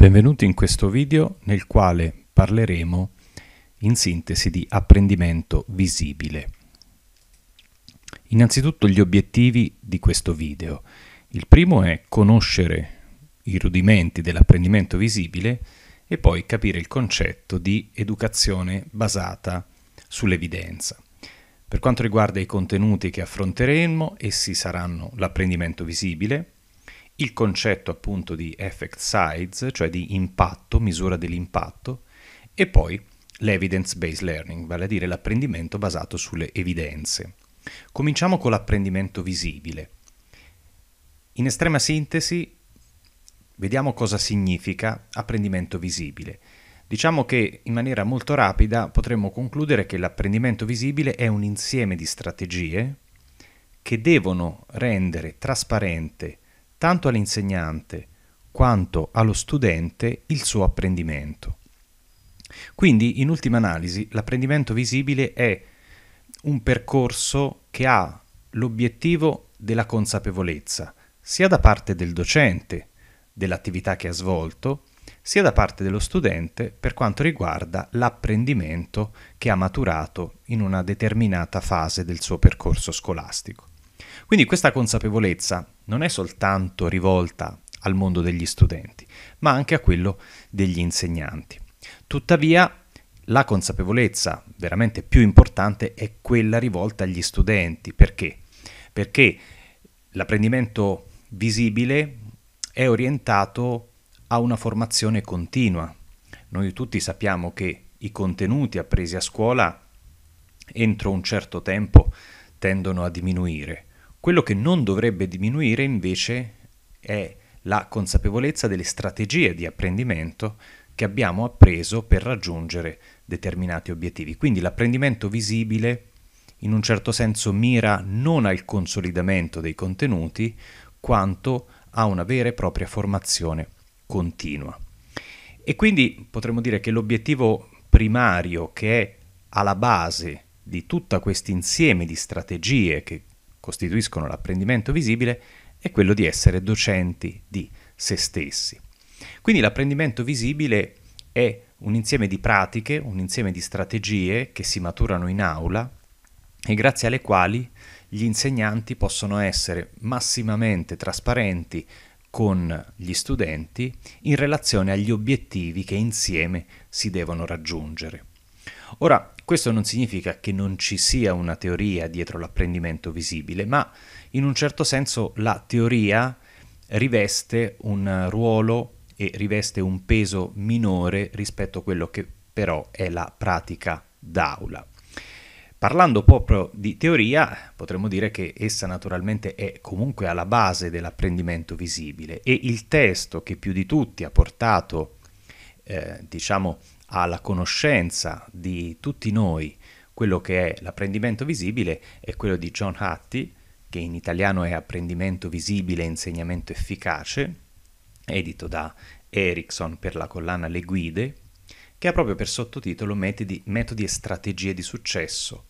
Benvenuti in questo video nel quale parleremo in sintesi di apprendimento visibile. Innanzitutto gli obiettivi di questo video. Il primo è conoscere i rudimenti dell'apprendimento visibile e poi capire il concetto di educazione basata sull'evidenza. Per quanto riguarda i contenuti che affronteremo, essi saranno l'apprendimento visibile, il concetto appunto di effect size, cioè di impatto, misura dell'impatto, e poi l'evidence-based learning, vale a dire l'apprendimento basato sulle evidenze. Cominciamo con l'apprendimento visibile. In estrema sintesi, vediamo cosa significa apprendimento visibile. Diciamo che in maniera molto rapida potremmo concludere che l'apprendimento visibile è un insieme di strategie che devono rendere trasparente tanto all'insegnante quanto allo studente il suo apprendimento. Quindi, in ultima analisi, l'apprendimento visibile è un percorso che ha l'obiettivo della consapevolezza, sia da parte del docente dell'attività che ha svolto, sia da parte dello studente per quanto riguarda l'apprendimento che ha maturato in una determinata fase del suo percorso scolastico. Quindi questa consapevolezza non è soltanto rivolta al mondo degli studenti, ma anche a quello degli insegnanti. Tuttavia, la consapevolezza veramente più importante è quella rivolta agli studenti. Perché? Perché l'apprendimento visibile è orientato a una formazione continua. Noi tutti sappiamo che i contenuti appresi a scuola entro un certo tempo tendono a diminuire quello che non dovrebbe diminuire invece è la consapevolezza delle strategie di apprendimento che abbiamo appreso per raggiungere determinati obiettivi. Quindi l'apprendimento visibile in un certo senso mira non al consolidamento dei contenuti quanto a una vera e propria formazione continua. E quindi potremmo dire che l'obiettivo primario che è alla base di tutto questo insieme di strategie che costituiscono l'apprendimento visibile è quello di essere docenti di se stessi. Quindi l'apprendimento visibile è un insieme di pratiche, un insieme di strategie che si maturano in aula e grazie alle quali gli insegnanti possono essere massimamente trasparenti con gli studenti in relazione agli obiettivi che insieme si devono raggiungere. Ora, questo non significa che non ci sia una teoria dietro l'apprendimento visibile, ma in un certo senso la teoria riveste un ruolo e riveste un peso minore rispetto a quello che però è la pratica d'aula. Parlando proprio di teoria, potremmo dire che essa naturalmente è comunque alla base dell'apprendimento visibile e il testo che più di tutti ha portato, eh, diciamo, alla conoscenza di tutti noi quello che è l'apprendimento visibile è quello di John Hattie, che in italiano è Apprendimento visibile e insegnamento efficace, edito da Erickson per la collana Le Guide, che ha proprio per sottotitolo metodi, metodi e strategie di successo,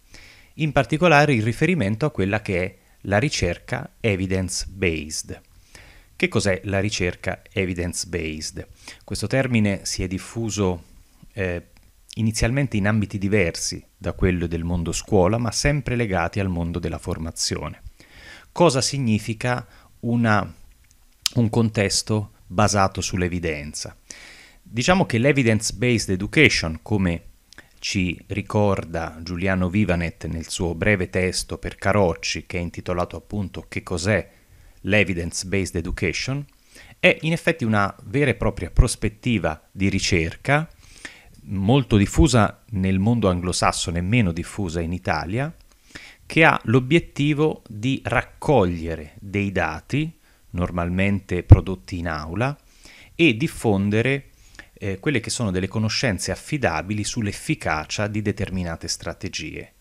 in particolare il riferimento a quella che è la ricerca evidence-based. Che cos'è la ricerca evidence-based? Questo termine si è diffuso eh, inizialmente in ambiti diversi da quello del mondo scuola, ma sempre legati al mondo della formazione. Cosa significa una, un contesto basato sull'evidenza? Diciamo che l'evidence-based education, come ci ricorda Giuliano Vivanet nel suo breve testo per Carocci, che è intitolato appunto Che cos'è l'evidence-based education, è in effetti una vera e propria prospettiva di ricerca molto diffusa nel mondo anglosassone meno diffusa in Italia, che ha l'obiettivo di raccogliere dei dati, normalmente prodotti in aula, e diffondere eh, quelle che sono delle conoscenze affidabili sull'efficacia di determinate strategie.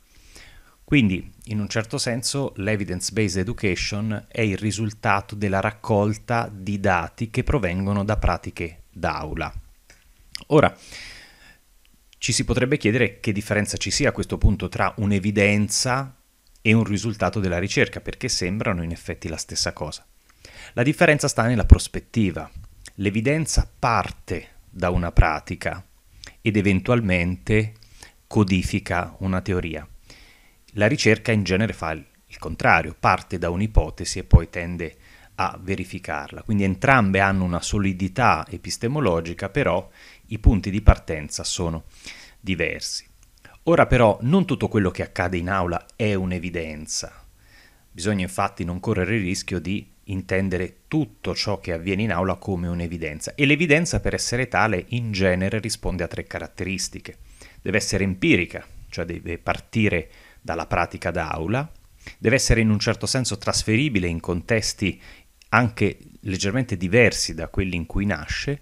Quindi, in un certo senso, l'evidence-based education è il risultato della raccolta di dati che provengono da pratiche d'aula. Ora, ci si potrebbe chiedere che differenza ci sia a questo punto tra un'evidenza e un risultato della ricerca, perché sembrano in effetti la stessa cosa. La differenza sta nella prospettiva. L'evidenza parte da una pratica ed eventualmente codifica una teoria. La ricerca in genere fa il contrario, parte da un'ipotesi e poi tende a a verificarla. Quindi entrambe hanno una solidità epistemologica, però i punti di partenza sono diversi. Ora però non tutto quello che accade in aula è un'evidenza. Bisogna infatti non correre il rischio di intendere tutto ciò che avviene in aula come un'evidenza e l'evidenza per essere tale in genere risponde a tre caratteristiche. Deve essere empirica, cioè deve partire dalla pratica d'aula, deve essere in un certo senso trasferibile in contesti anche leggermente diversi da quelli in cui nasce,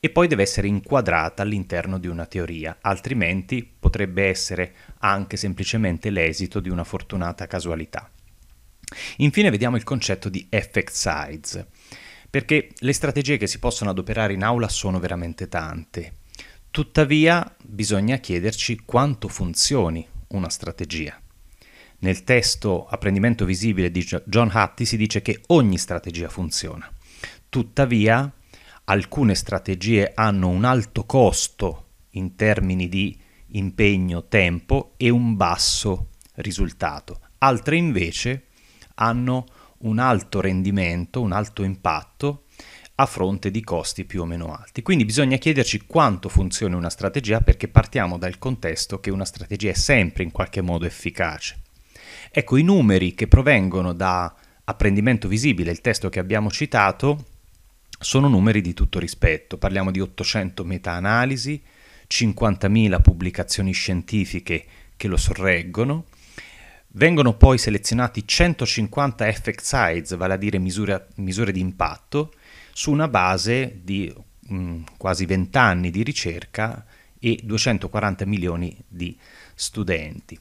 e poi deve essere inquadrata all'interno di una teoria, altrimenti potrebbe essere anche semplicemente l'esito di una fortunata casualità. Infine vediamo il concetto di effect size, perché le strategie che si possono adoperare in aula sono veramente tante. Tuttavia bisogna chiederci quanto funzioni una strategia. Nel testo Apprendimento visibile di John Hattie si dice che ogni strategia funziona. Tuttavia, alcune strategie hanno un alto costo in termini di impegno, tempo e un basso risultato. Altre invece hanno un alto rendimento, un alto impatto a fronte di costi più o meno alti. Quindi bisogna chiederci quanto funziona una strategia perché partiamo dal contesto che una strategia è sempre in qualche modo efficace. Ecco, i numeri che provengono da apprendimento visibile, il testo che abbiamo citato, sono numeri di tutto rispetto. Parliamo di 800 meta-analisi, 50.000 pubblicazioni scientifiche che lo sorreggono. Vengono poi selezionati 150 effect size, vale a dire misure, misure di impatto, su una base di mh, mm, quasi 20 anni di ricerca e 240 milioni di studenti.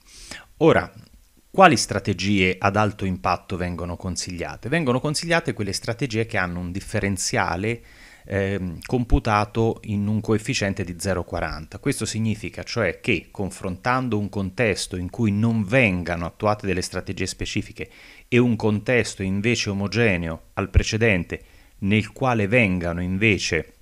Ora, quali strategie ad alto impatto vengono consigliate? Vengono consigliate quelle strategie che hanno un differenziale eh, computato in un coefficiente di 0,40. Questo significa cioè che confrontando un contesto in cui non vengano attuate delle strategie specifiche e un contesto invece omogeneo al precedente nel quale vengano invece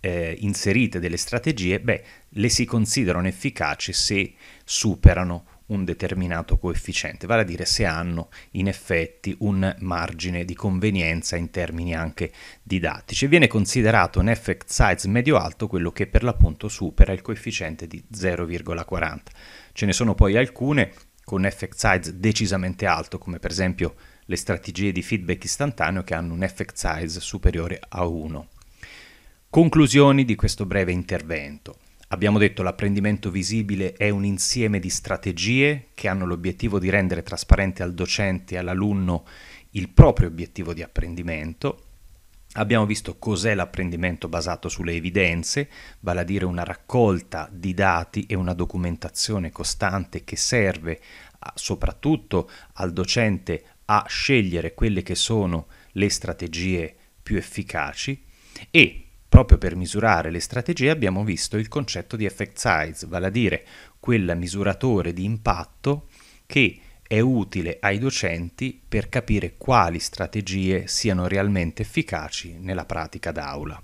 eh, inserite delle strategie, beh, le si considerano efficaci se superano un determinato coefficiente, vale a dire se hanno in effetti un margine di convenienza in termini anche didattici. Viene considerato un effect size medio-alto quello che per l'appunto supera il coefficiente di 0,40. Ce ne sono poi alcune con effect size decisamente alto, come per esempio le strategie di feedback istantaneo che hanno un effect size superiore a 1. Conclusioni di questo breve intervento. Abbiamo detto che l'apprendimento visibile è un insieme di strategie che hanno l'obiettivo di rendere trasparente al docente e all'alunno il proprio obiettivo di apprendimento. Abbiamo visto cos'è l'apprendimento basato sulle evidenze, vale a dire una raccolta di dati e una documentazione costante che serve a, soprattutto al docente a scegliere quelle che sono le strategie più efficaci e Proprio per misurare le strategie abbiamo visto il concetto di effect size, vale a dire quel misuratore di impatto che è utile ai docenti per capire quali strategie siano realmente efficaci nella pratica d'aula.